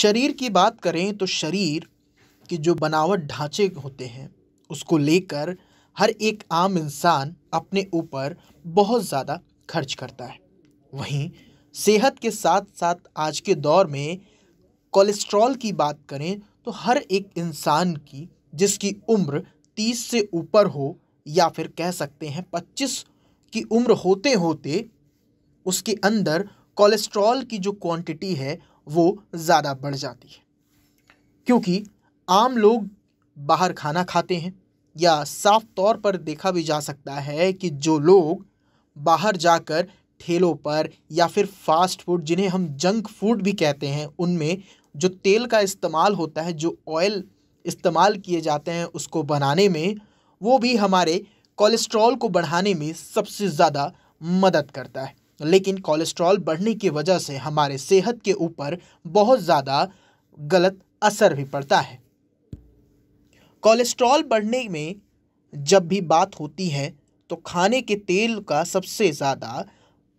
शरीर की बात करें तो शरीर की जो बनावट ढांचे होते हैं उसको लेकर हर एक आम इंसान अपने ऊपर बहुत ज़्यादा खर्च करता है वहीं सेहत के साथ साथ आज के दौर में कोलेस्ट्रॉल की बात करें तो हर एक इंसान की जिसकी उम्र तीस से ऊपर हो या फिर कह सकते हैं पच्चीस की उम्र होते होते उसके अंदर कोलेस्ट्रॉल की जो क्वांटिटी है वो ज़्यादा बढ़ जाती है क्योंकि आम लोग बाहर खाना खाते हैं या साफ तौर पर देखा भी जा सकता है कि जो लोग बाहर जाकर ठेलों पर या फिर फास्ट फूड जिन्हें हम जंक फूड भी कहते हैं उनमें जो तेल का इस्तेमाल होता है जो ऑयल इस्तेमाल किए जाते हैं उसको बनाने में वो भी हमारे कोलेस्ट्रॉल को बढ़ाने में सबसे ज़्यादा मदद करता है लेकिन कोलेस्ट्रॉल बढ़ने की वजह से हमारे सेहत के ऊपर बहुत ज़्यादा गलत असर भी पड़ता है कोलेस्ट्रॉल बढ़ने में जब भी बात होती है तो खाने के तेल का सबसे ज़्यादा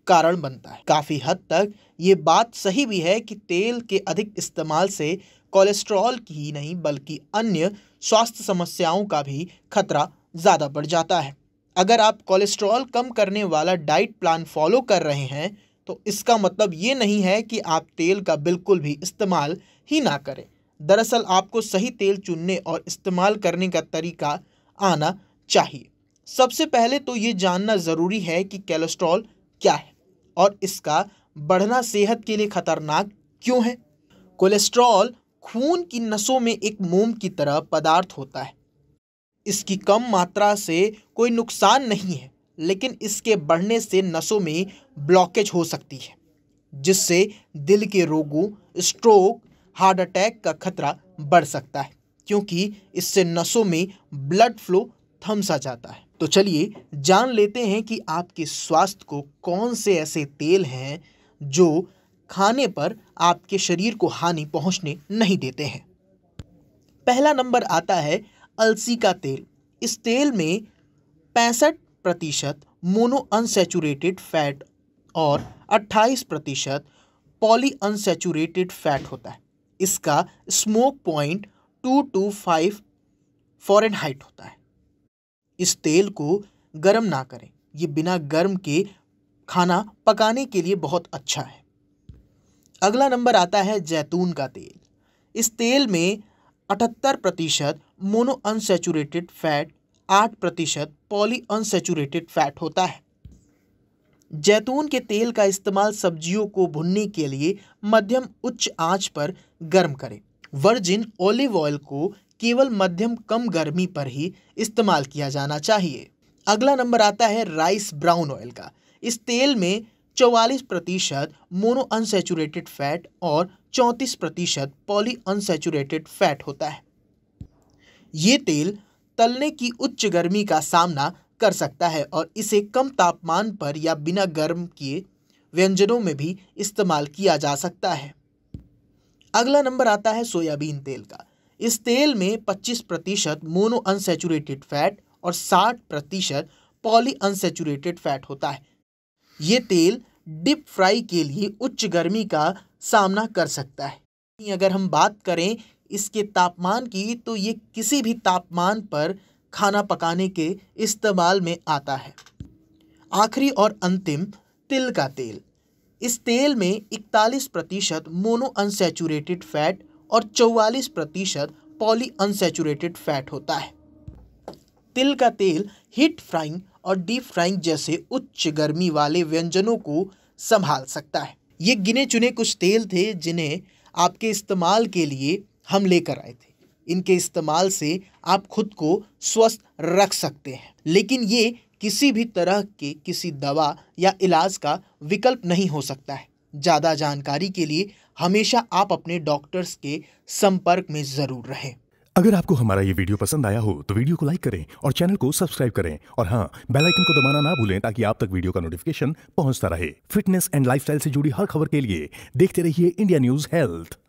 कारण बनता है काफ़ी हद तक ये बात सही भी है कि तेल के अधिक इस्तेमाल से कोलेस्ट्रॉल की ही नहीं बल्कि अन्य स्वास्थ्य समस्याओं का भी खतरा ज़्यादा बढ़ जाता है अगर आप कोलेस्ट्रॉल कम करने वाला डाइट प्लान फॉलो कर रहे हैं तो इसका मतलब ये नहीं है कि आप तेल का बिल्कुल भी इस्तेमाल ही ना करें दरअसल आपको सही तेल चुनने और इस्तेमाल करने का तरीका आना चाहिए सबसे पहले तो ये जानना ज़रूरी है कि कोलेस्ट्रॉल क्या है और इसका बढ़ना सेहत के लिए खतरनाक क्यों है कोलेस्ट्रॉल खून की नसों में एक मोम की तरह पदार्थ होता है इसकी कम मात्रा से कोई नुकसान नहीं है लेकिन इसके बढ़ने से नसों में ब्लॉकेज हो सकती है जिससे दिल के रोगों स्ट्रोक हार्ट अटैक का खतरा बढ़ सकता है क्योंकि इससे नसों में ब्लड फ्लो थम सा जाता है तो चलिए जान लेते हैं कि आपके स्वास्थ्य को कौन से ऐसे तेल हैं जो खाने पर आपके शरीर को हानि पहुंचने नहीं देते हैं पहला नंबर आता है अलसी का तेल इस तेल में पैंसठ प्रतिशत मोनो अनसेचूरेटेड फैट और अट्ठाईस प्रतिशत पॉली अनसेचूरेटेड फैट होता है इसका smoke point two two five Fahrenheit होता है इस तेल को गर्म ना करें ये बिना गर्म के खाना पकाने के लिए बहुत अच्छा है अगला नंबर आता है जैतून का तेल इस तेल में अठहत्तर प्रतिशत मोनो अनसेचुरेटेड फैट आठ प्रतिशत पॉली अनसेचुरेटेड फैट होता है जैतून के तेल का इस्तेमाल सब्जियों को भुनने के लिए मध्यम उच्च आंच पर गर्म करें वर्जिन ओलिव ऑयल को केवल मध्यम कम गर्मी पर ही इस्तेमाल किया जाना चाहिए अगला नंबर आता है राइस ब्राउन ऑयल का इस तेल में चौवालीस प्रतिशत मोनो अनसेचुरेटेड फैट और चौंतीस प्रतिशत पॉली अनसेचुरेटेड फैट होता है ये तेल तलने की उच्च गर्मी का सामना कर सकता है और इसे कम तापमान पर या बिना गर्म किए व्यंजनों में भी इस्तेमाल किया जा सकता है अगला नंबर आता है सोयाबीन तेल का इस तेल में 25 प्रतिशत मोनो अनसेचुरेटेड फैट और 60 प्रतिशत पॉली अनसेचुरेटेड फैट होता है ये तेल डिप फ्राई के लिए उच्च गर्मी का सामना कर सकता है अगर हम बात करें इसके तापमान की तो ये किसी भी तापमान पर खाना पकाने के इस्तेमाल में आता है आखिरी और अंतिम तिल का तेल इस तेल में 41 प्रतिशत मोनो अनसेचुरेटेड फैट और 44 प्रतिशत पॉली अनसेचुरेटेड फैट होता है तिल का तेल हीट फ्राइंग और डीप फ्राइंग जैसे उच्च गर्मी वाले व्यंजनों को संभाल सकता है ये गिने चुने कुछ तेल थे जिन्हें आपके इस्तेमाल के लिए हम लेकर आए थे इनके इस्तेमाल से आप खुद को स्वस्थ रख सकते हैं लेकिन ये किसी भी तरह के किसी दवा या इलाज का विकल्प नहीं हो सकता है ज़्यादा जानकारी के लिए हमेशा आप अपने डॉक्टर्स के संपर्क में ज़रूर रहें अगर आपको हमारा ये वीडियो पसंद आया हो तो वीडियो को लाइक करें और चैनल को सब्सक्राइब करें और हाँ बेल आइकन को दबाना ना भूलें ताकि आप तक वीडियो का नोटिफिकेशन पहुंचता रहे फिटनेस एंड लाइफस्टाइल से जुड़ी हर खबर के लिए देखते रहिए इंडिया न्यूज हेल्थ